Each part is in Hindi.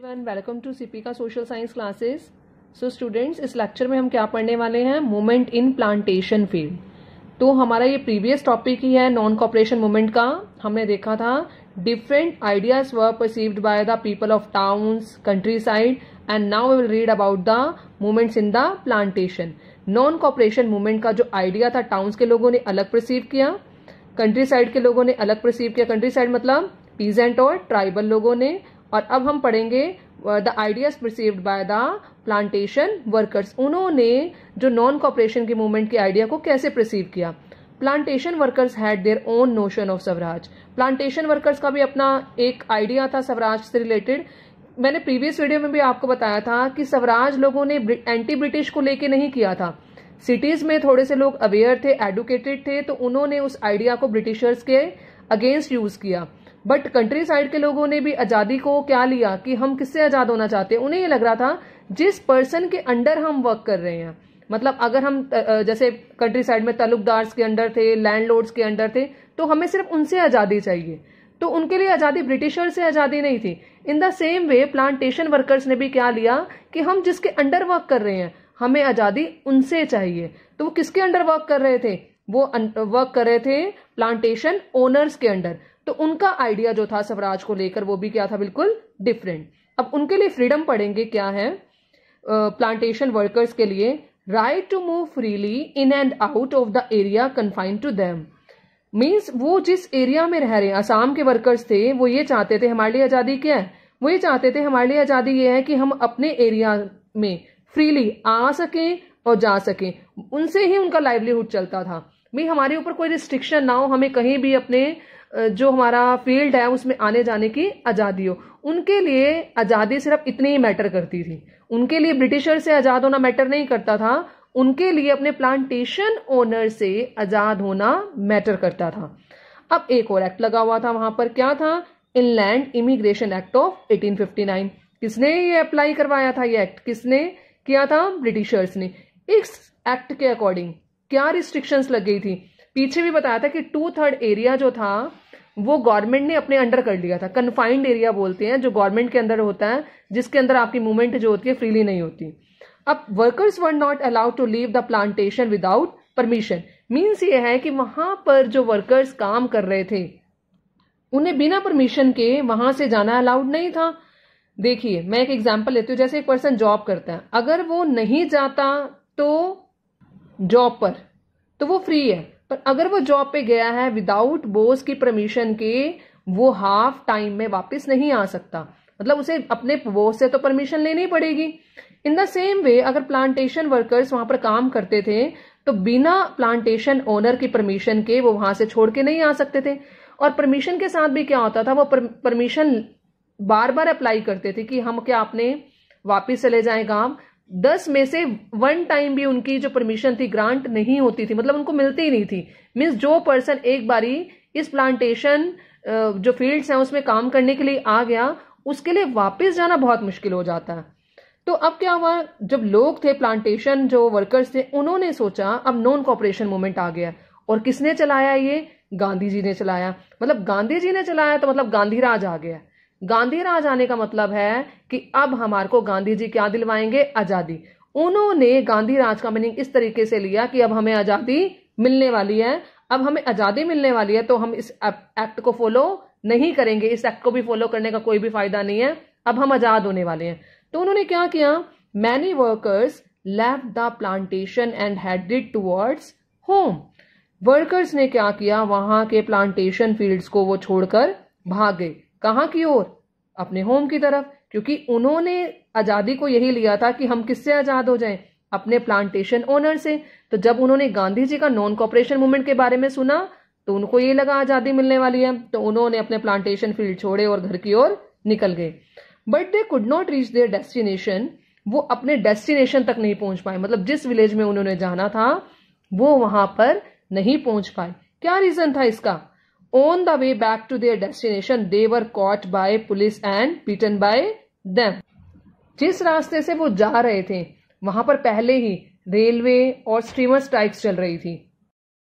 एवरीवन वेलकम टू सीपी का social science classes so students इस लेक्चर में हम क्या पढ़ने वाले हैं मूवमेंट इन प्लांटेशन फील्ड तो हमारा ये प्रीवियस टॉपिक ही है नॉन कॉपरेशन मूवमेंट का हमने देखा था डिफरेंट आइडियाज व perceived by the people of towns countryside and now we will read about the movements in the plantation non cooperation movement का जो आइडिया था टाउन्स के लोगों ने अलग परसीव किया कंट्री साइड के लोगों ने अलग परसीव किया कंट्री साइड मतलब पीजेंट और ट्राइबल लोगों ने और अब हम पढ़ेंगे the ideas perceived by the plantation workers उन्होंने जो नॉन कॉपरेशन के मूवमेंट के आइडिया को कैसे प्रिसीव किया plantation workers had their own notion of swaraj plantation workers का भी अपना एक आइडिया था स्वराज से रिलेटेड मैंने प्रीवियस वीडियो में भी आपको बताया था कि स्वराज लोगों ने एंटी ब्रिटिश को लेके नहीं किया था सिटीज में थोड़े से लोग अवेयर थे एडुकेटेड थे तो उन्होंने उस आइडिया को ब्रिटिशर्स के अगेंस्ट यूज किया बट कंट्री साइड के लोगों ने भी आज़ादी को क्या लिया कि हम किससे आज़ाद होना चाहते हैं उन्हें ये लग रहा था जिस पर्सन के अंडर हम वर्क कर रहे हैं मतलब अगर हम जैसे कंट्री साइड में ताल्लुकदार्स के अंडर थे लैंड के अंडर थे तो हमें सिर्फ उनसे आज़ादी चाहिए तो उनके लिए आज़ादी ब्रिटिशर से आज़ादी नहीं थी in the same way plantation workers ने भी क्या लिया कि हम जिसके अंडर वर्क कर रहे हैं हमें आज़ादी उनसे चाहिए तो वो किसके अंडर वर्क कर रहे थे वो वर्क अं, कर रहे थे प्लांटेशन ओनर्स के अंडर तो उनका आइडिया जो था स्वराज को लेकर वो भी क्या था बिल्कुल डिफरेंट अब उनके लिए फ्रीडम पढ़ेंगे क्या है प्लांटेशन uh, वर्कर्स के लिए right to move freely in and out of the area confined to them means वो जिस एरिया में रह रहे हैं असम के वर्कर्स थे वो ये चाहते थे हमारे लिए आज़ादी क्या है वो ये चाहते थे हमारे लिए आज़ादी ये है कि हम अपने एरिया में फ्रीली आ सकें और जा सकें उनसे ही उनका लाइवलीहुड चलता था भाई हमारे ऊपर कोई रिस्ट्रिक्शन ना हो हमें कहीं भी अपने जो हमारा फील्ड है उसमें आने जाने की आज़ादी हो उनके लिए आज़ादी सिर्फ इतनी ही मैटर करती थी उनके लिए ब्रिटिशर से आज़ाद होना मैटर नहीं करता था उनके लिए अपने प्लांटेशन ओनर से आज़ाद होना मैटर करता था अब एक और एक्ट लगा हुआ था वहाँ पर क्या था इनलैंड इमिग्रेशन एक्ट ऑफ 1859 किसने ये अप्लाई करवाया था ये एक्ट किसने किया था ब्रिटिशर्स ने इस एक्ट के अकॉर्डिंग क्या रिस्ट्रिक्शंस लग गई थी पीछे भी बताया था कि टू थर्ड एरिया जो था वो गवर्नमेंट ने अपने अंडर कर लिया था कन्फाइंड एरिया बोलते हैं जो गवर्नमेंट के अंदर होता है जिसके अंदर आपकी मूवमेंट जो होती है फ्रीली नहीं होती अब workers were not allowed to leave the plantation without permission means ये है कि वहां पर जो वर्कर्स काम कर रहे थे उन्हें बिना परमिशन के वहां से जाना अलाउड नहीं था देखिए मैं एक एग्जाम्पल लेती हूँ जैसे एक पर्सन जॉब करता है अगर वो नहीं जाता तो जॉब पर तो वो फ्री है पर अगर वो जॉब पे गया है विदाउट बोस की परमिशन के वो हाफ टाइम में वापस नहीं आ सकता मतलब उसे अपने बोस से तो परमिशन लेनी पड़ेगी इन द सेम वे अगर प्लांटेशन वर्कर्स वहां पर काम करते थे तो बिना प्लांटेशन ओनर की परमिशन के वो वहां से छोड़ के नहीं आ सकते थे और परमिशन के साथ भी क्या होता था वो परमिशन बार बार अप्लाई करते थे कि हम क्या अपने वापिस चले जाए गांव दस में से वन टाइम भी उनकी जो परमिशन थी ग्रांट नहीं होती थी मतलब उनको मिलती ही नहीं थी मीन्स जो पर्सन एक बारी इस प्लांटेशन जो फील्ड्स हैं उसमें काम करने के लिए आ गया उसके लिए वापस जाना बहुत मुश्किल हो जाता है तो अब क्या हुआ जब लोग थे प्लांटेशन जो वर्कर्स थे उन्होंने सोचा अब नॉन कॉपरेशन मूवमेंट आ गया और किसने चलाया ये गांधी जी ने चलाया मतलब गांधी जी ने चलाया तो मतलब गांधी राज आ गया गांधी राज आने का मतलब है कि अब हमारे को गांधी जी क्या दिलवाएंगे आजादी उन्होंने गांधी राज का मीनिंग इस तरीके से लिया कि अब हमें आजादी मिलने वाली है अब हमें आजादी मिलने वाली है तो हम इस एक्ट को फॉलो नहीं करेंगे इस एक्ट को भी फॉलो करने का कोई भी फायदा नहीं है अब हम आजाद होने वाले हैं तो उन्होंने क्या किया many workers left the plantation and headed towards home workers ने क्या किया वहां के प्लांटेशन फील्ड्स को वो छोड़कर भागे कहाँ की ओर अपने होम की तरफ क्योंकि उन्होंने आज़ादी को यही लिया था कि हम किससे आज़ाद हो जाएं अपने प्लांटेशन ओनर से तो जब उन्होंने गांधी जी का नॉन कॉपरेशन मूवमेंट के बारे में सुना तो उनको ये लगा आज़ादी मिलने वाली है तो उन्होंने अपने प्लांटेशन फील्ड छोड़े और घर की ओर निकल गए but they could not reach their destination वो अपने डेस्टिनेशन तक नहीं पहुंच पाए मतलब जिस विलेज में उन्होंने जाना था वो वहां पर नहीं पहुंच पाए क्या रीजन था इसका On the way back to their destination, they were caught by police and beaten by them. जिस रास्ते से वो जा रहे थे वहां पर पहले ही रेलवे और स्ट्रीमर स्ट्राइक चल रही थी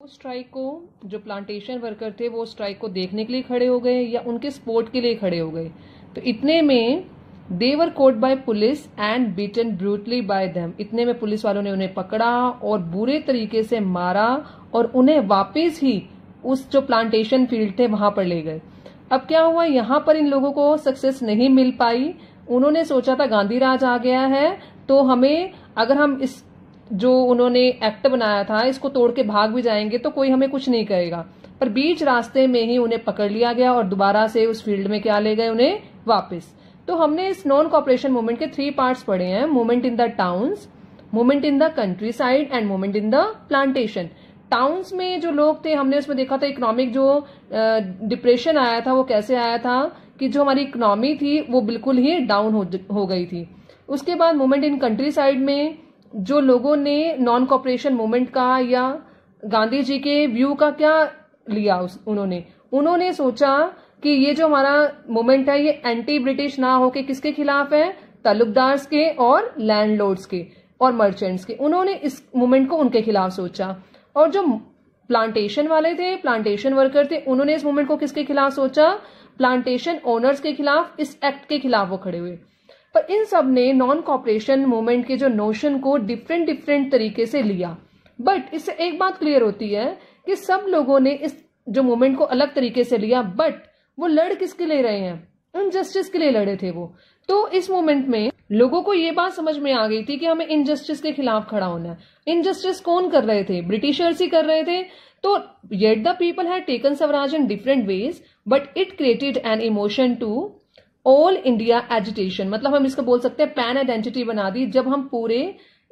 उस स्ट्राइक को जो प्लांटेशन वर्कर थे वो स्ट्राइक को देखने के लिए खड़े हो गए या उनके सपोर्ट के लिए खड़े हो गए तो इतने में they were caught by police and beaten brutally by them इतने में पुलिस वालों ने उन्हें पकड़ा और बुरे तरीके से मारा और उन्हें वापस ही उस जो प्लांटेशन फील्ड थे वहां पर ले गए अब क्या हुआ यहाँ पर इन लोगों को सक्सेस नहीं मिल पाई उन्होंने सोचा था गांधी राज आ गया है तो हमें अगर हम इस जो उन्होंने एक्ट बनाया था इसको तोड़ के भाग भी जाएंगे तो कोई हमें कुछ नहीं कहेगा पर बीच रास्ते में ही उन्हें पकड़ लिया गया और दोबारा से उस फील्ड में क्या ले गए उन्हें वापस तो हमने इस नॉन कॉपरेशन मूवमेंट के थ्री पार्ट्स पढ़े हैं movement in the towns movement in the countryside and movement in the plantation towns में जो लोग थे हमने उसमें देखा था इकोनॉमिक जो डिप्रेशन आया था वो कैसे आया था कि जो हमारी इकोनॉमी थी वो बिल्कुल ही डाउन हो, हो गई थी उसके बाद मूवमेंट इन कंट्री साइड में जो लोगों ने नॉन कॉपरेशन मूवमेंट का या गांधी जी के व्यू का क्या लिया उस उन्होंने उन्होंने सोचा कि ये जो हमारा मूवमेंट है ये एंटी ब्रिटिश ना होके किसके खिलाफ है तलुकदार्स के और लैंडलॉर्ड्स के और मर्चेंट्स के उन्होंने इस मूवमेंट को उनके खिलाफ सोचा और जो प्लांटेशन वाले थे प्लांटेशन वर्कर थे उन्होंने इस मूवमेंट को किसके खिलाफ सोचा प्लांटेशन ओनर्स के खिलाफ इस एक्ट के खिलाफ वो खड़े हुए पर इन सब ने नॉन कॉपरेशन मूवमेंट के जो नोशन को डिफरेंट डिफरेंट तरीके से लिया बट इससे एक बात क्लियर होती है कि सब लोगों ने इस जो मूवमेंट को अलग तरीके से लिया बट वो लड़ किसके ले रहे हैं इनजस्टिस के लिए लड़े थे वो तो इस मोमेंट में लोगों को ये बात समझ में आ गई थी कि हमें इनजस्टिस के खिलाफ खड़ा होना है इनजस्टिस कौन कर रहे थे ब्रिटिशर्स ही कर रहे थे तो yet the people had taken swaraj in different ways but it created an emotion to all India agitation मतलब हम इसको बोल सकते हैं पैन आइडेंटिटी बना दी जब हम पूरे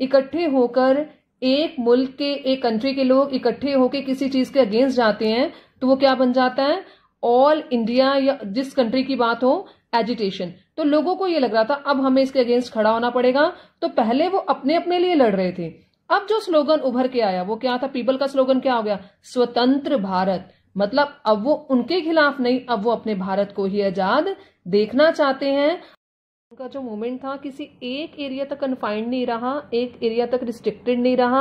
इकट्ठे होकर एक मुल्क के एक कंट्री के लोग इकट्ठे होकर किसी चीज के अगेंस्ट जाते हैं तो वो क्या बन जाता है ऑल इंडिया या जिस कंट्री की बात हो एजिटेशन तो लोगों को ये लग रहा था अब हमें इसके अगेंस्ट खड़ा होना पड़ेगा तो पहले वो अपने अपने लिए लड़ रहे थे अब जो स्लोगन उभर के आया वो क्या था पीपल का स्लोगन क्या हो गया स्वतंत्र भारत मतलब अब वो उनके खिलाफ नहीं अब वो अपने भारत को ही आजाद देखना चाहते हैं उनका जो मूवमेंट था किसी एक एरिया तक कन्फाइंड नहीं रहा एक एरिया तक रिस्ट्रिक्टेड नहीं रहा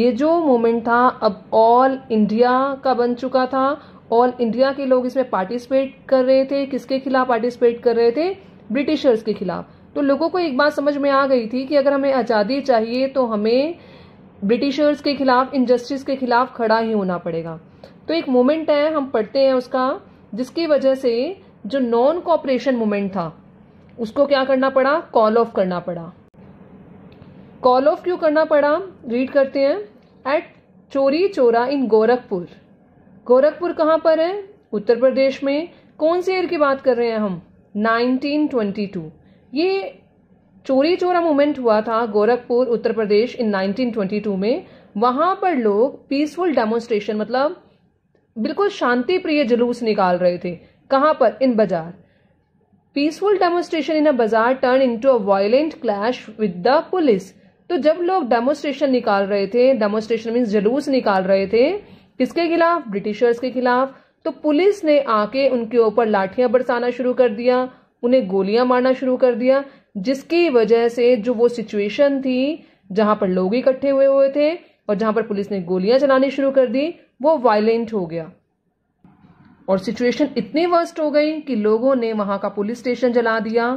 ये जो मूवमेंट था अब ऑल इंडिया का बन चुका था ऑल इंडिया के लोग इसमें पार्टिसिपेट कर रहे थे किसके खिलाफ पार्टिसिपेट कर रहे थे ब्रिटिशर्स के खिलाफ तो लोगों को एक बात समझ में आ गई थी कि अगर हमें आज़ादी चाहिए तो हमें ब्रिटिशर्स के खिलाफ इनजस्टिस के खिलाफ खड़ा ही होना पड़ेगा तो एक मोमेंट है हम पढ़ते हैं उसका जिसकी वजह से जो नॉन कॉपरेशन मोमेंट था उसको क्या करना पड़ा कॉल ऑफ करना पड़ा कॉल ऑफ क्यों करना पड़ा रीड करते हैं एट चोरी चोरा इन गोरखपुर गोरखपुर कहाँ पर है उत्तर प्रदेश में कौन से ईयर की बात कर रहे हैं हम 1922 ये चोरी चोरा मूवमेंट हुआ था गोरखपुर उत्तर प्रदेश इन 1922 में वहां पर लोग पीसफुल डेमोन्स्ट्रेशन मतलब बिल्कुल शांति प्रिय जुलूस निकाल रहे थे कहाँ पर इन बाजार peaceful demonstration in a bazaar turn into a violent clash with the police तो जब लोग डेमोन्स्ट्रेशन निकाल रहे थे डेमोन्स्ट्रेशन मीन्स जुलूस निकाल रहे थे किसके खिलाफ ब्रिटिशर्स के खिलाफ तो पुलिस ने आके उनके ऊपर लाठियां बरसाना शुरू कर दिया उन्हें गोलियां मारना शुरू कर दिया जिसकी वजह से जो वो सिचुएशन थी जहां पर लोग इकट्ठे हुए हुए थे और जहां पर पुलिस ने गोलियां चलानी शुरू कर दी वो वायलेंट हो गया और सिचुएशन इतनी वर्स्ट हो गई कि लोगों ने वहां का पुलिस स्टेशन जला दिया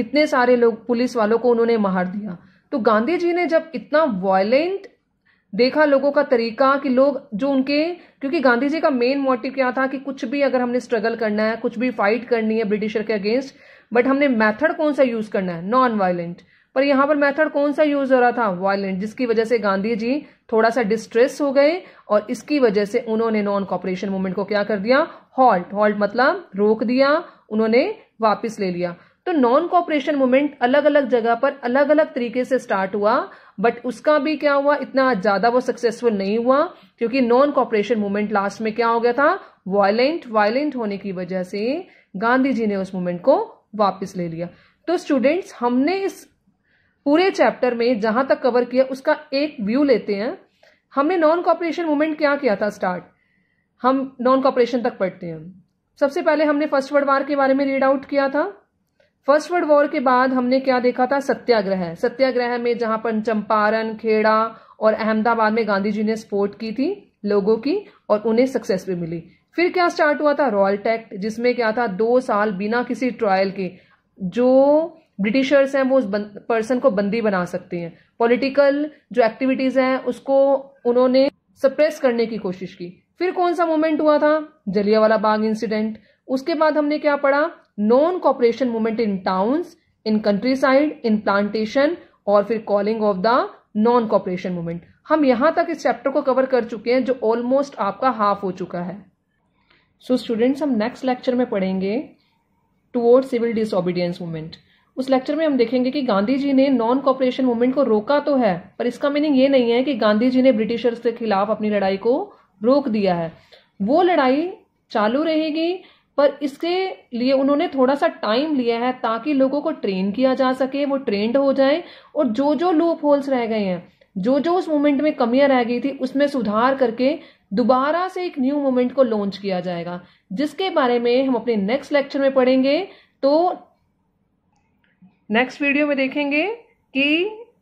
कितने सारे लोग पुलिस वालों को उन्होंने मार दिया तो गांधी जी ने जब इतना वायलेंट देखा लोगों का तरीका कि लोग जो उनके क्योंकि गांधी जी का मेन मोटिव क्या था कि कुछ भी अगर हमने स्ट्रगल करना है कुछ भी फाइट करनी है ब्रिटिशर के अगेंस्ट बट हमने मैथड कौन सा यूज करना है नॉन वायलेंट पर यहां पर मेथड कौन सा यूज हो रहा था वायलेंट जिसकी वजह से गांधी जी थोड़ा सा डिस्ट्रेस हो गए और इसकी वजह से उन्होंने नॉन कॉपरेशन मूवमेंट को क्या कर दिया हॉल्ट हॉल्ट मतलब रोक दिया उन्होंने वापस ले लिया तो नॉन कॉपरेशन मूवमेंट अलग अलग जगह पर अलग अलग तरीके से स्टार्ट हुआ बट उसका भी क्या हुआ इतना ज्यादा वो सक्सेसफुल नहीं हुआ क्योंकि नॉन कॉपरेशन मूवमेंट लास्ट में क्या हो गया था वायलेंट वायलेंट होने की वजह से गांधी जी ने उस मूवमेंट को वापस ले लिया तो स्टूडेंट्स हमने इस पूरे चैप्टर में जहां तक कवर किया उसका एक व्यू लेते हैं हमने नॉन कॉपरेशन मूवमेंट क्या किया था स्टार्ट हम नॉन कॉपरेशन तक पढ़ते हैं सबसे पहले हमने फर्स्ट वर्ल्ड वार के बारे में रीड आउट किया था फर्स्ट वर्ल्ड वॉर के बाद हमने क्या देखा था सत्याग्रह सत्याग्रह में जहां पर चंपारण खेड़ा और अहमदाबाद में गांधी जी ने सपोर्ट की थी लोगों की और उन्हें सक्सेस भी मिली फिर क्या स्टार्ट हुआ था रॉयल टैक्ट जिसमें क्या था दो साल बिना किसी ट्रायल के जो ब्रिटिशर्स हैं वो उस पर्सन को बंदी बना सकती हैं पॉलिटिकल जो एक्टिविटीज़ हैं उसको उन्होंने सप्रेस करने की कोशिश की फिर कौन सा मोमेंट हुआ था जलियावाला बाग इंसिडेंट उसके बाद हमने क्या पढ़ा non cooperation movement in towns in countryside in plantation और फिर calling off the non cooperation movement हम यहां तक इस चैप्टर को कवर कर चुके हैं जो ऑलमोस्ट आपका हाफ हो चुका है सो so, स्टूडेंट्स हम नेक्स्ट लेक्चर में पढ़ेंगे टुवर्ड सिविल डिसोबीडियंस मूवमेंट उस लेक्चर में हम देखेंगे कि गांधी जी ने नॉन कॉपरेशन मूवमेंट को रोका तो है पर इसका मीनिंग ये नहीं है कि गांधी जी ने ब्रिटिशर्स के खिलाफ अपनी लड़ाई को रोक दिया है वो लड़ाई चालू रहेगी पर इसके लिए उन्होंने थोड़ा सा टाइम लिया है ताकि लोगों को ट्रेन किया जा सके वो ट्रेंड हो जाए और जो जो लूप होल्स रह गए हैं जो जो उस मूवमेंट में कमियां रह गई थी उसमें सुधार करके दोबारा से एक न्यू मूवमेंट को लॉन्च किया जाएगा जिसके बारे में हम अपने नेक्स्ट लेक्चर में पढ़ेंगे तो नेक्स्ट वीडियो में देखेंगे कि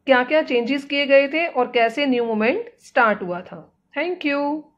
क्या क्या चेंजेस किए गए थे और कैसे न्यू मूवमेंट स्टार्ट हुआ था थैंक यू